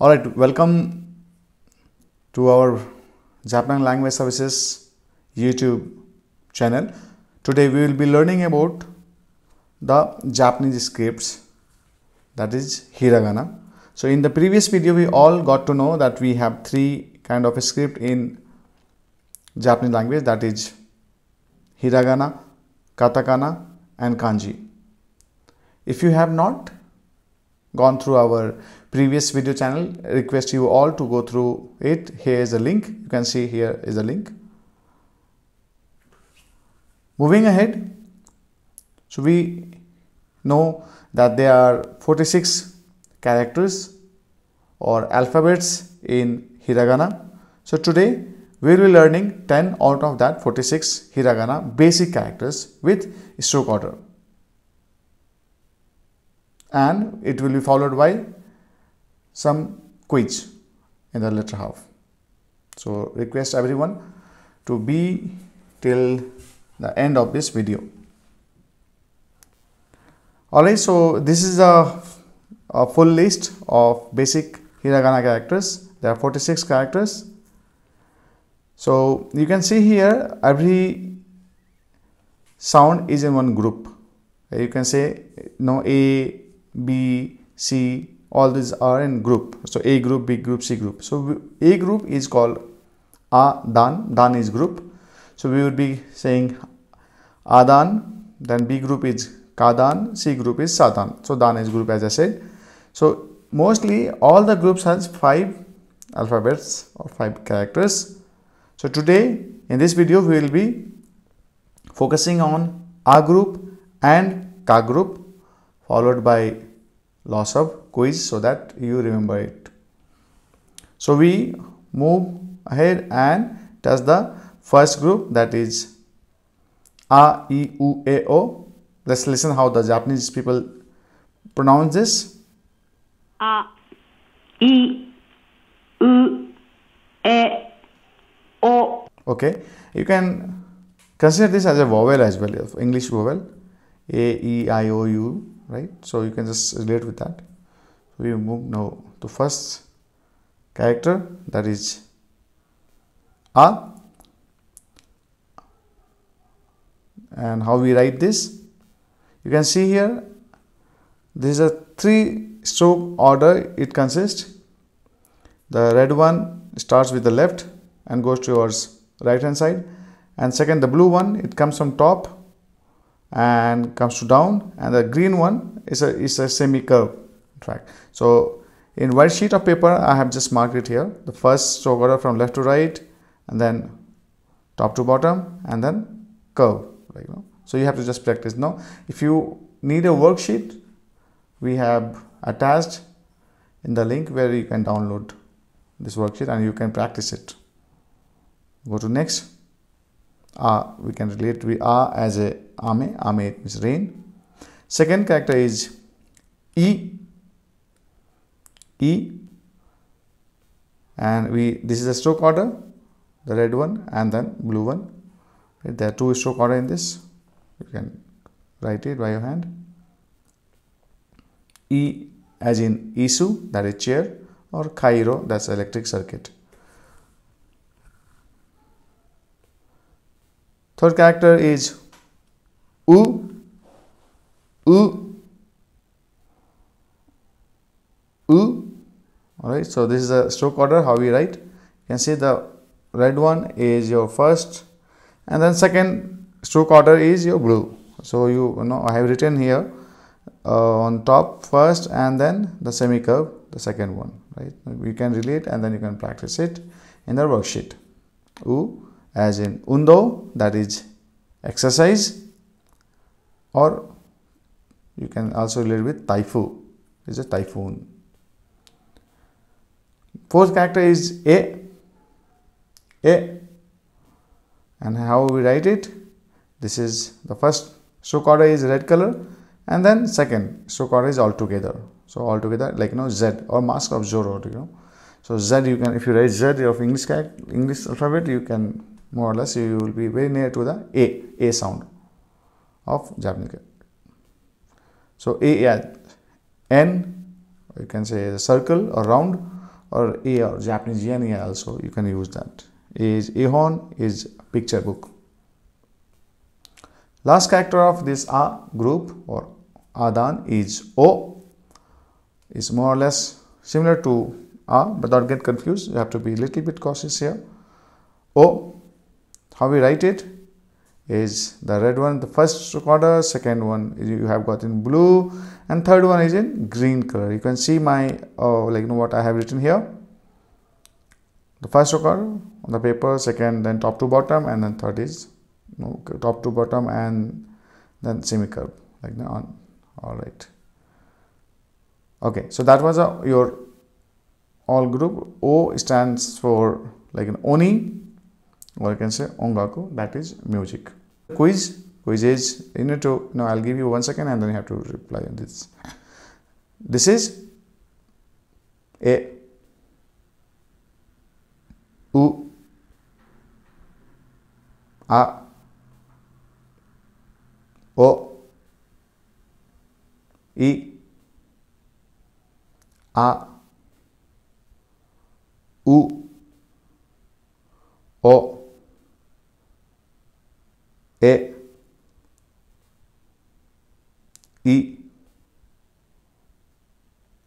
all right welcome to our japan language services youtube channel today we will be learning about the japanese scripts that is hiragana so in the previous video we all got to know that we have three kind of script in japanese language that is hiragana katakana and kanji if you have not gone through our previous video channel, I request you all to go through it. Here is a link. You can see here is a link. Moving ahead, so we know that there are 46 characters or alphabets in hiragana. So today we will be learning 10 out of that 46 hiragana basic characters with stroke order and it will be followed by some quiz in the latter half. So request everyone to be till the end of this video. Alright, so this is a, a full list of basic hiragana characters. There are 46 characters. So you can see here every sound is in one group. You can say no A, B, C, all these are in group. So A group, B group, C group. So A group is called A Dan. Dan is group. So we would be saying Adan, then B group is Kadan, C group is Sadan. So Dan is group as I said. So mostly all the groups has five alphabets or five characters. So today in this video we will be focusing on A group and Ka group followed by loss of quiz so that you remember it. So we move ahead and touch the first group that is A, E, U, A, O. Let's listen how the Japanese people pronounce this. A, E, U, A, O. Okay, you can consider this as a vowel as well, English vowel. A, E, I, O, U right so you can just relate with that we move now to first character that is a and how we write this you can see here this is a three stroke order it consists the red one starts with the left and goes towards right hand side and second the blue one it comes from top and comes to down and the green one is a is a semi curve in fact so in white sheet of paper i have just marked it here the first stroke order from left to right and then top to bottom and then curve right now so you have to just practice now if you need a worksheet we have attached in the link where you can download this worksheet and you can practice it go to next uh, we can relate with a as a ame ame means rain second character is e e and we this is a stroke order the red one and then blue one there are two stroke order in this you can write it by your hand e as in isu that is chair or cairo that's electric circuit Third character is U, U, U. Alright, so this is the stroke order how we write. You can see the red one is your first and then second stroke order is your blue. So you, you know I have written here uh, on top first and then the semi-curve, the second one right We can relate and then you can practice it in the worksheet U as in undo that is exercise or you can also relate with taifu is a typhoon fourth character is a a and how we write it this is the first stroke order is red color and then second stroke order is all together so all together like you know z or mask of zorro you know so z you can if you write z of english english alphabet you can more or less you will be very near to the A, A sound of Japanese So A, yeah, N, you can say circle or round or A or Japanese yen also you can use that. A is A horn is picture book. Last character of this A group or Adan is O. Is more or less similar to A but don't get confused. You have to be little bit cautious here. O how we write it is the red one the first quarter second one you have got in blue and third one is in green color you can see my oh like you know what i have written here the first record on the paper second then top to bottom and then third is you know, top to bottom and then semi curve like that on all right okay so that was a, uh, your all group o stands for like an oni or I can say ongaku, that is music. Quiz, quiz is, you need to, now I'll give you one second and then you have to reply on this. This is a u a o i a u o E I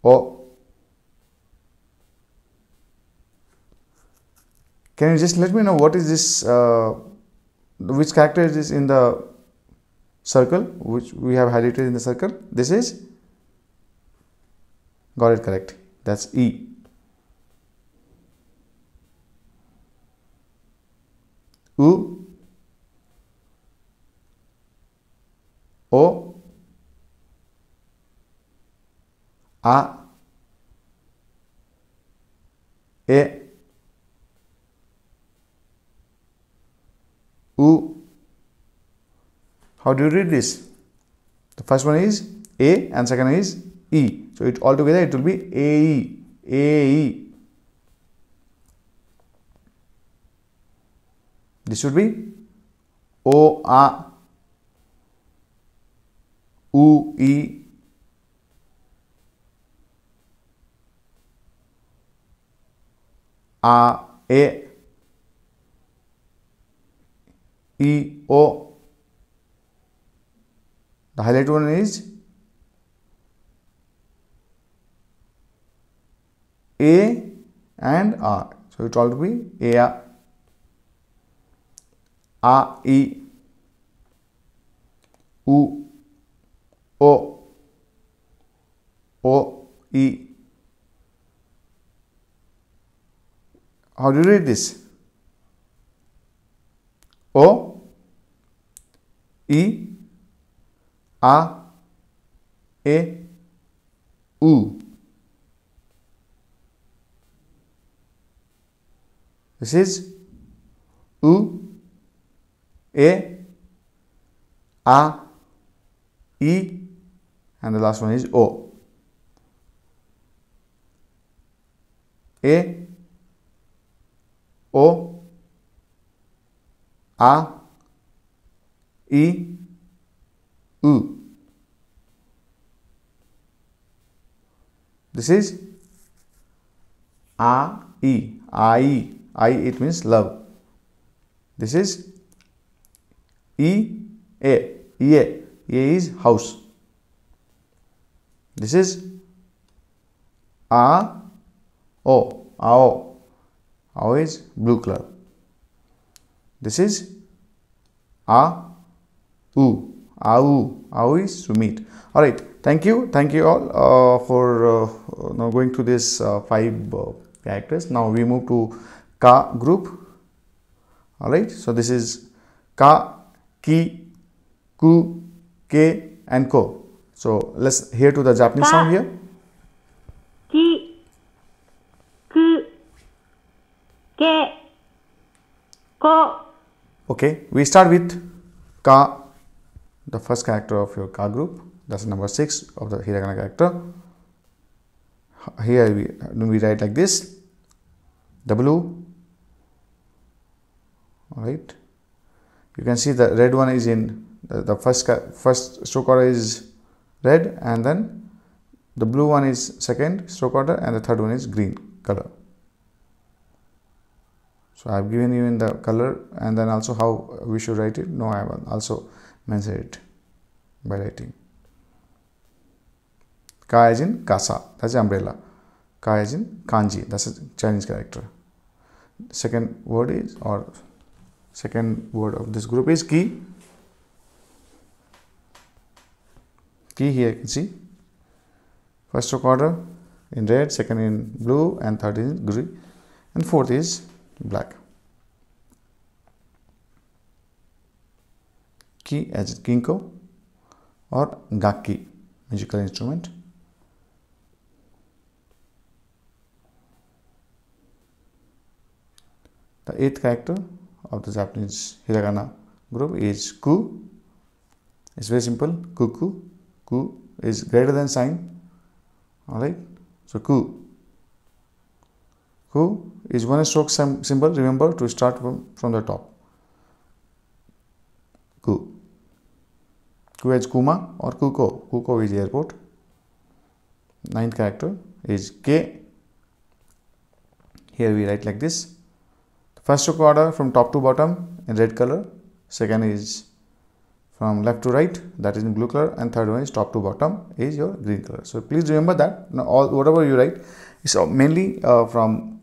O Can you just let me know what is this, uh, which character is this in the circle, which we have highlighted in the circle? This is, got it correct, that's E. U o a e u how do you read this the first one is a and second is e so it all together it will be A E A E. this should be o a U, E, A, E, E, O. The highlight one is A and R. So it ought to be A, A, E, U, O O E. How do you read this? O E A E U. This is U E A E and the last one is O. A, O, A, E, U. This is A, E, A, E. I, it means love. This is E, A, E, A. A is house. This is A O. Ao. Ao is blue color. This is A U. Au. Au is Sumit. Alright. Thank you. Thank you all uh, for uh, now going through this uh, five uh, characters. Now we move to Ka group. Alright. So this is Ka, Ki, Ku, Ke and Ko. So let's hear to the Japanese song here. Ki, ku, ke, ko. Okay, we start with ka, the first character of your ka group. That's number six of the hiragana character. Here we, we write like this. W. All right. You can see the red one is in the, the first first stroke order is red and then the blue one is second stroke order and the third one is green color. So I have given you in the color and then also how we should write it. No, I have also mentioned it by writing. Ka is in kasa, that's umbrella. Ka is in kanji, that's a Chinese character. Second word is or second word of this group is ki. key here you can see first quarter in red second in blue and third in green and fourth is black key as ginkgo or gaki musical instrument the eighth character of the Japanese hiragana group is ku. It's very simple, ku. Ku is greater than sign. Alright. So ku. Ku is one stroke symbol. Remember to start from, from the top. Ku. Ku is Kuma or Kuko. Kuko is airport. Ninth character is K. Here we write like this. First stroke order from top to bottom in red color. Second is from left to right that is in blue color and third one is top to bottom is your green color. So please remember that Now all whatever you write is mainly uh, from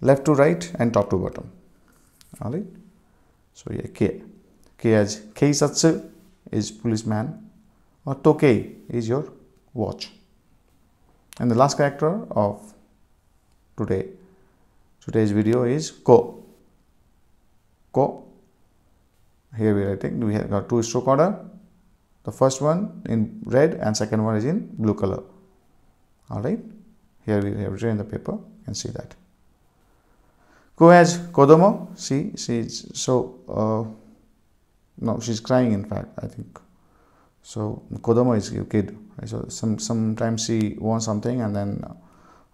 left to right and top to bottom. Alright. So yeah, K. K as Keisatsu is policeman or Tokei is your watch. And the last character of today today's video is Ko. Ko here we are writing we have got two stroke order the first one in red and second one is in blue color all right here we have written in the paper you can see that Ko Kodomo see she so uh, no she's crying in fact I think so Kodomo is your kid right? so some sometimes she wants something and then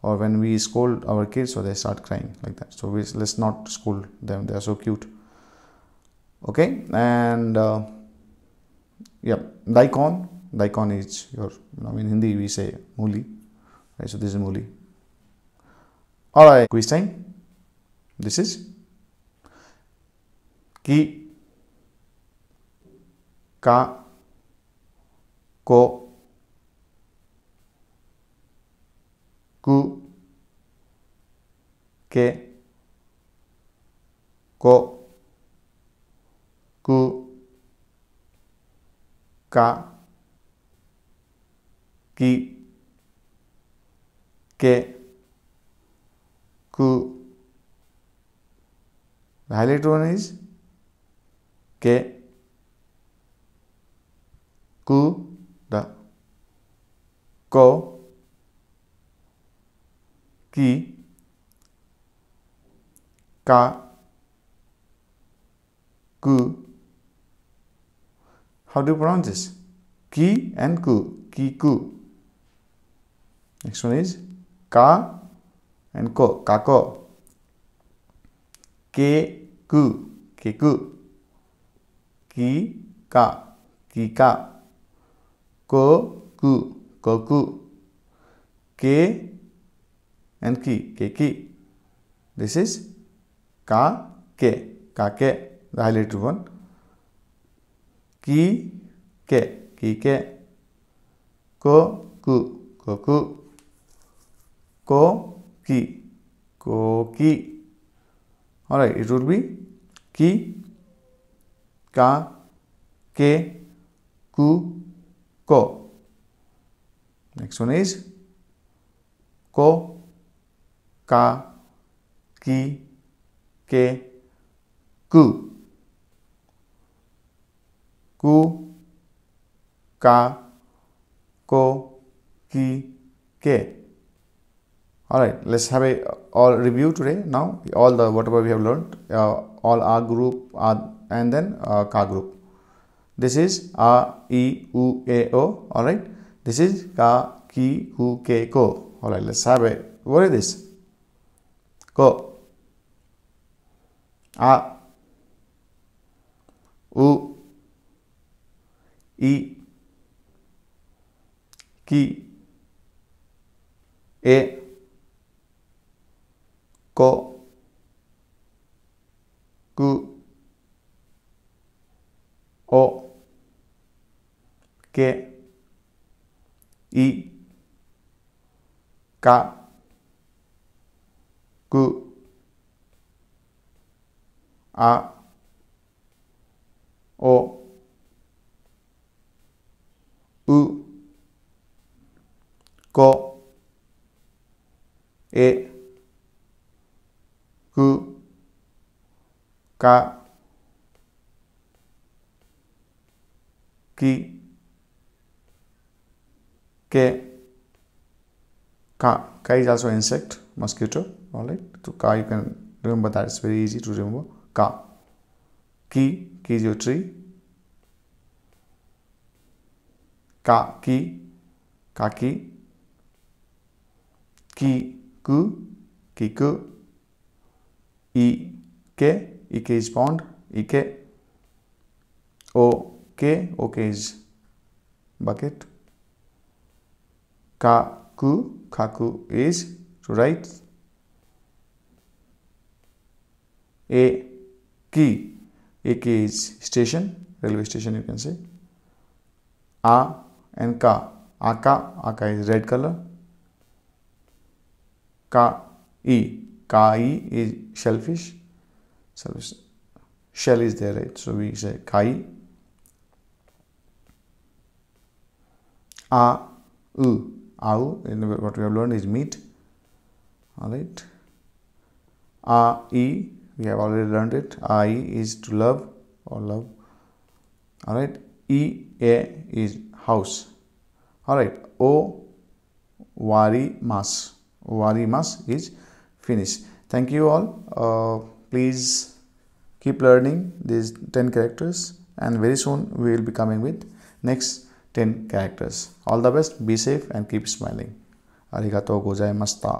or when we scold our kids so they start crying like that so we, let's not scold them they are so cute okay and uh, yeah daikon, daikon is your you know, in hindi we say muli right so this is muli all right quiz time this is ki ka ko ku ke ko ku ka ki ke ku the highlighted one is ke ku the ko ki ka ku how do you pronounce this? Ki and ku. ki ku. Next one is ka and ko. Kako. Keku. ku. Ki ka. Ko ku, ko ku. Ke and ki. ki. This is ka ke. Ka ke. The highlighted one. की के की के को कु को कु को की को की all right it would be ki ka ke ku ko next one is ko ka ki ke ku कु का ki ke all right let's have a all review today now all the whatever we have learned uh, all our group and then uh, ka group this is E, U, A, a o all right this is ka ki ku ke ko all right let's have a what is this ko a u I, Ki, E, Ko, Ku, O, Ke, I, Ka, Ku, A, O, u ko e ku ka ki ke ka ka is also insect mosquito all right so ka you can remember that it's very easy to remember ka ki ki is your tree ka, kaki, kiku kiku, ike is pound, ike, is bucket, kaku, kaku is to write, a, ki, is station, railway station you can say, a, and ka. Aka, aka is red color. Ka e, ka e is shellfish. shellfish. Shell is there, right? So we say kai. A, u, au, in what we have learned is meat. Alright. A, e, we have already learned it. A, e is to love or love. Alright. EA is house. Alright, O Varimas. Varimas is finished. Thank you all. Uh, please keep learning these 10 characters and very soon we will be coming with next 10 characters. All the best, be safe and keep smiling. Arigatou gozaimashita.